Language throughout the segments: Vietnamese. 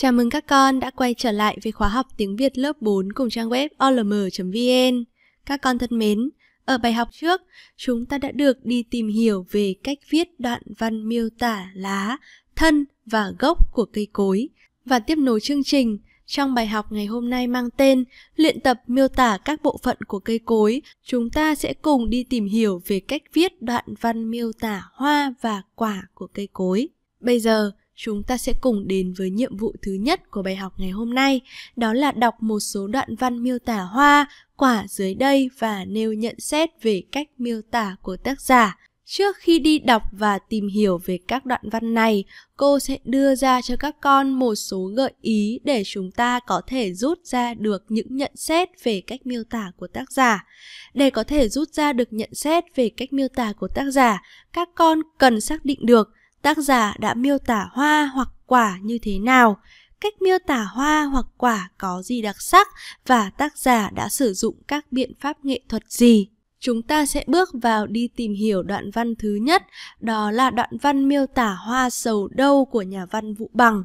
Chào mừng các con đã quay trở lại với khóa học tiếng Việt lớp 4 cùng trang web olm.vn. Các con thân mến, ở bài học trước, chúng ta đã được đi tìm hiểu về cách viết đoạn văn miêu tả lá, thân và gốc của cây cối. Và tiếp nối chương trình, trong bài học ngày hôm nay mang tên Luyện tập miêu tả các bộ phận của cây cối, chúng ta sẽ cùng đi tìm hiểu về cách viết đoạn văn miêu tả hoa và quả của cây cối. Bây giờ, chúng ta sẽ cùng đến với nhiệm vụ thứ nhất của bài học ngày hôm nay, đó là đọc một số đoạn văn miêu tả hoa, quả dưới đây và nêu nhận xét về cách miêu tả của tác giả. Trước khi đi đọc và tìm hiểu về các đoạn văn này, cô sẽ đưa ra cho các con một số gợi ý để chúng ta có thể rút ra được những nhận xét về cách miêu tả của tác giả. Để có thể rút ra được nhận xét về cách miêu tả của tác giả, các con cần xác định được tác giả đã miêu tả hoa hoặc quả như thế nào, cách miêu tả hoa hoặc quả có gì đặc sắc và tác giả đã sử dụng các biện pháp nghệ thuật gì. Chúng ta sẽ bước vào đi tìm hiểu đoạn văn thứ nhất, đó là đoạn văn miêu tả hoa sầu đâu của nhà văn Vũ Bằng.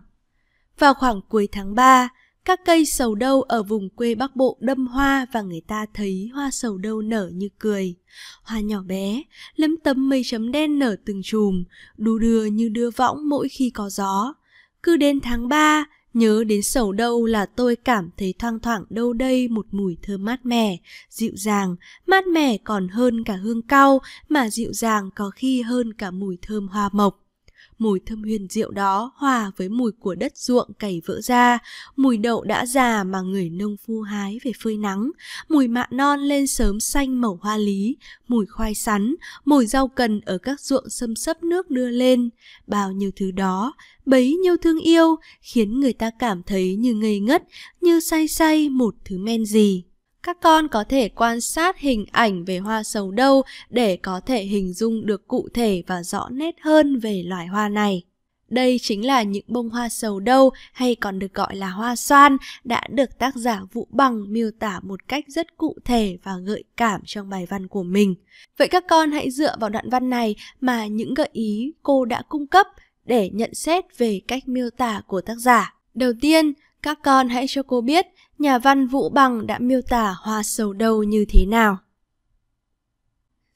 Vào khoảng cuối tháng 3, các cây sầu đâu ở vùng quê Bắc Bộ đâm hoa và người ta thấy hoa sầu đâu nở như cười. Hoa nhỏ bé, lấm tấm mây chấm đen nở từng chùm, đu đưa như đưa võng mỗi khi có gió. Cứ đến tháng 3, nhớ đến sầu đâu là tôi cảm thấy thoang thoảng đâu đây một mùi thơm mát mẻ, dịu dàng, mát mẻ còn hơn cả hương cau mà dịu dàng có khi hơn cả mùi thơm hoa mộc mùi thơm huyền diệu đó hòa với mùi của đất ruộng cày vỡ ra, mùi đậu đã già mà người nông phu hái về phơi nắng, mùi mạ non lên sớm xanh màu hoa lý, mùi khoai sắn, mùi rau cần ở các ruộng xâm sấp nước đưa lên. Bao nhiêu thứ đó, bấy nhiêu thương yêu khiến người ta cảm thấy như ngây ngất, như say say một thứ men gì. Các con có thể quan sát hình ảnh về hoa sầu đâu để có thể hình dung được cụ thể và rõ nét hơn về loài hoa này. Đây chính là những bông hoa sầu đâu hay còn được gọi là hoa xoan đã được tác giả Vũ Bằng miêu tả một cách rất cụ thể và gợi cảm trong bài văn của mình. Vậy các con hãy dựa vào đoạn văn này mà những gợi ý cô đã cung cấp để nhận xét về cách miêu tả của tác giả. Đầu tiên, các con hãy cho cô biết nhà văn Vũ Bằng đã miêu tả hoa sầu đâu như thế nào.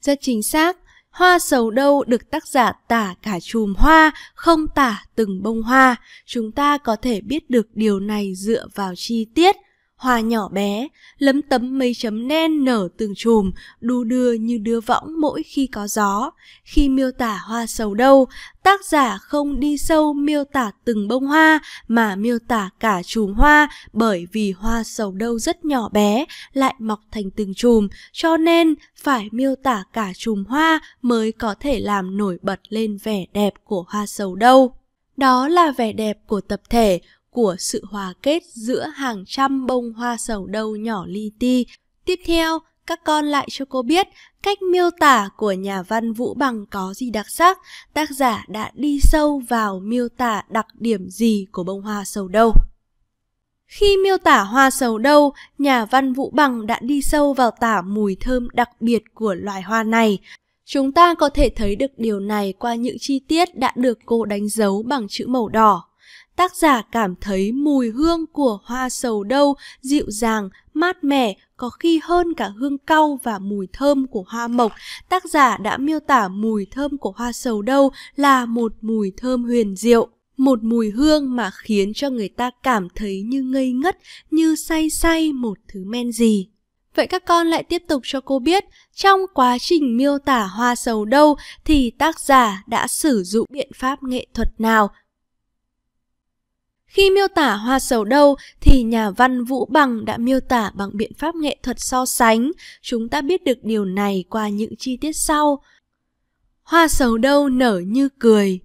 Rất chính xác, Hoa sầu đâu được tác giả tả cả chùm hoa, không tả từng bông hoa. Chúng ta có thể biết được điều này dựa vào chi tiết, hoa nhỏ bé, lấm tấm mây chấm đen nở từng chùm, đu đưa như đưa võng mỗi khi có gió. Khi miêu tả hoa sầu đâu, tác giả không đi sâu miêu tả từng bông hoa mà miêu tả cả chùm hoa bởi vì hoa sầu đâu rất nhỏ bé, lại mọc thành từng chùm, cho nên phải miêu tả cả chùm hoa mới có thể làm nổi bật lên vẻ đẹp của hoa sầu đâu. Đó là vẻ đẹp của tập thể, của sự hòa kết giữa hàng trăm bông hoa sầu đâu nhỏ li ti. Tiếp theo, các con lại cho cô biết cách miêu tả của nhà văn Vũ Bằng có gì đặc sắc, tác giả đã đi sâu vào miêu tả đặc điểm gì của bông hoa sầu đâu. Khi miêu tả hoa sầu đâu, nhà văn Vũ Bằng đã đi sâu vào tả mùi thơm đặc biệt của loài hoa này. Chúng ta có thể thấy được điều này qua những chi tiết đã được cô đánh dấu bằng chữ màu đỏ tác giả cảm thấy mùi hương của hoa sầu đâu dịu dàng, mát mẻ, có khi hơn cả hương cau và mùi thơm của hoa mộc. Tác giả đã miêu tả mùi thơm của hoa sầu đâu là một mùi thơm huyền diệu. Một mùi hương mà khiến cho người ta cảm thấy như ngây ngất, như say say một thứ men gì. Vậy các con lại tiếp tục cho cô biết, trong quá trình miêu tả hoa sầu đâu thì tác giả đã sử dụng biện pháp nghệ thuật nào khi miêu tả hoa sầu đâu thì nhà văn Vũ Bằng đã miêu tả bằng biện pháp nghệ thuật so sánh. Chúng ta biết được điều này qua những chi tiết sau. Hoa sầu đâu nở như cười,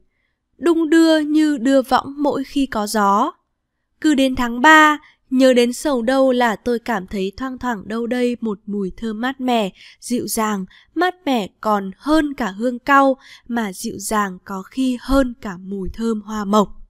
đung đưa như đưa võng mỗi khi có gió. Cứ đến tháng 3, nhớ đến sầu đâu là tôi cảm thấy thoang thoảng đâu đây một mùi thơm mát mẻ, dịu dàng, mát mẻ còn hơn cả hương cau mà dịu dàng có khi hơn cả mùi thơm hoa mộc.